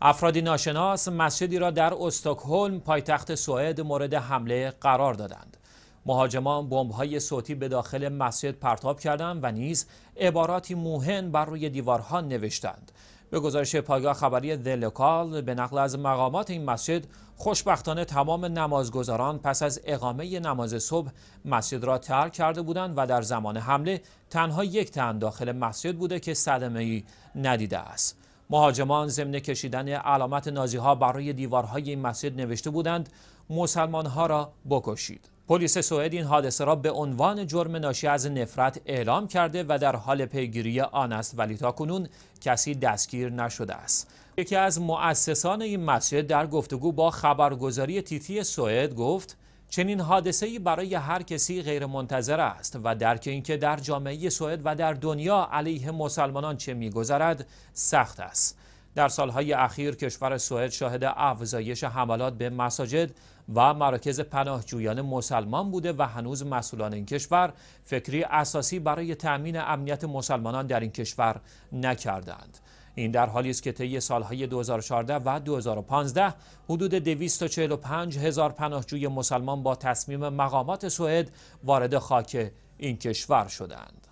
افرادی ناشناس مسجدی را در استکهلم پایتخت سوئد مورد حمله قرار دادند مهاجمان بمب‌های صوتی به داخل مسجد پرتاب کردند و نیز عباراتی موهن بر روی دیوارها نوشتند به گزارش پایگاه خبری دلکال به نقل از مقامات این مسجد خوشبختانه تمام نمازگزاران پس از اقامه نماز صبح مسجد را ترک کرده بودند و در زمان حمله تنها یک تن داخل مسجد بوده که صدمه ای ندیده است مهاجمان ضمن کشیدن علامت نازی ها برای دیوارهای این مسجد نوشته بودند مسلمان ها را بکشید پلیس سوئد این حادثه را به عنوان جرم ناشی از نفرت اعلام کرده و در حال پیگیری آن است ولی تا کنون کسی دستگیر نشده است یکی از مؤسسان این مسجد در گفتگو با خبرگزاری تیتی سوئد گفت چنین حادثه‌ای برای هر کسی منتظر است و درک اینکه در جامعه سوئد و در دنیا علیه مسلمانان چه میگذرد سخت است. در سالهای اخیر کشور سوئد شاهد افزایش حملات به مساجد و مراکز پناهجویان مسلمان بوده و هنوز مسئولان این کشور فکری اساسی برای تأمین امنیت مسلمانان در این کشور نکردند. این در حالی است که طی سالهای 2014 و 2015 حدود 245 هزار پناهجوی مسلمان با تصمیم مقامات سوئد وارد خاک این کشور شدند.